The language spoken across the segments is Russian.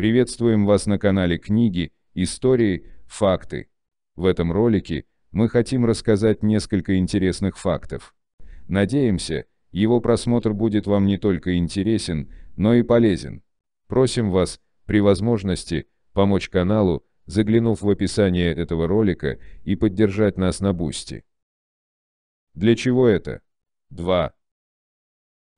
Приветствуем вас на канале книги, истории, факты. В этом ролике мы хотим рассказать несколько интересных фактов. Надеемся, его просмотр будет вам не только интересен, но и полезен. Просим вас, при возможности, помочь каналу, заглянув в описание этого ролика и поддержать нас на Бусти. Для чего это? 2.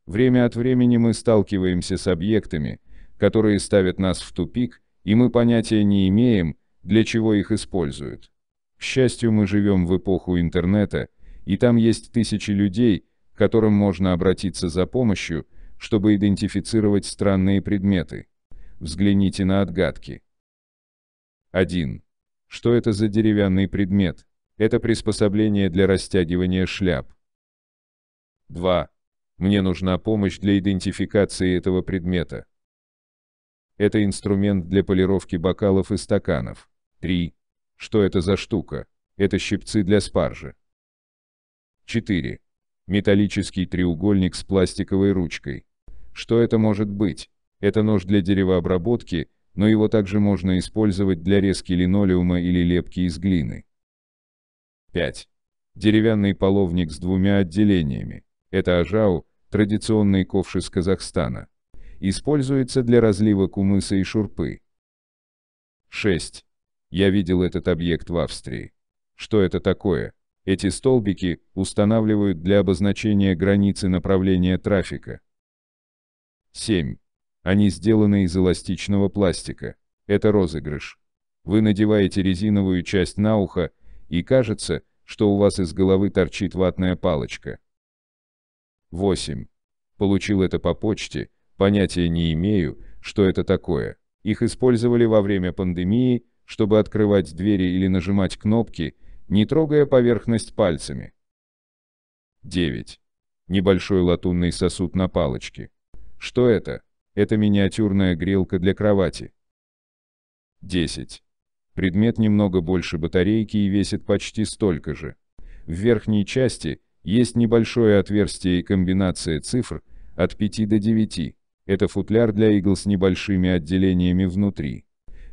Время от времени мы сталкиваемся с объектами, которые ставят нас в тупик, и мы понятия не имеем, для чего их используют. К счастью, мы живем в эпоху интернета, и там есть тысячи людей, к которым можно обратиться за помощью, чтобы идентифицировать странные предметы. Взгляните на отгадки. 1. Что это за деревянный предмет? Это приспособление для растягивания шляп. 2. Мне нужна помощь для идентификации этого предмета. Это инструмент для полировки бокалов и стаканов. 3. Что это за штука? Это щипцы для спаржи. 4. Металлический треугольник с пластиковой ручкой. Что это может быть? Это нож для деревообработки, но его также можно использовать для резки линолеума или лепки из глины. 5. Деревянный половник с двумя отделениями. Это ажау, традиционный ковш из Казахстана. Используется для разлива кумыса и шурпы. 6. Я видел этот объект в Австрии. Что это такое? Эти столбики устанавливают для обозначения границы направления трафика. 7. Они сделаны из эластичного пластика. Это розыгрыш. Вы надеваете резиновую часть на ухо, и кажется, что у вас из головы торчит ватная палочка. 8. Получил это по почте, Понятия не имею, что это такое. Их использовали во время пандемии, чтобы открывать двери или нажимать кнопки, не трогая поверхность пальцами. 9. Небольшой латунный сосуд на палочке. Что это? Это миниатюрная грелка для кровати. 10. Предмет немного больше батарейки и весит почти столько же. В верхней части есть небольшое отверстие и комбинация цифр от 5 до 9. Это футляр для игл с небольшими отделениями внутри.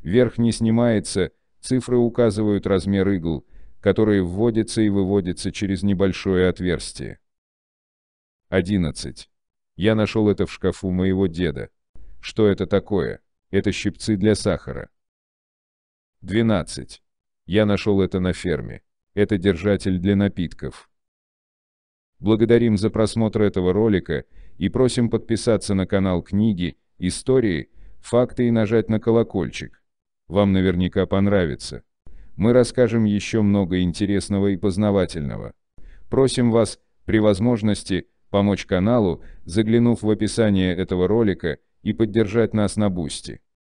Верх не снимается, цифры указывают размер игл, которые вводятся и выводятся через небольшое отверстие. 11. Я нашел это в шкафу моего деда. Что это такое? Это щипцы для сахара. 12. Я нашел это на ферме. Это держатель для напитков. Благодарим за просмотр этого ролика и просим подписаться на канал книги, истории, факты и нажать на колокольчик. Вам наверняка понравится. Мы расскажем еще много интересного и познавательного. Просим вас, при возможности, помочь каналу, заглянув в описание этого ролика, и поддержать нас на Бусти.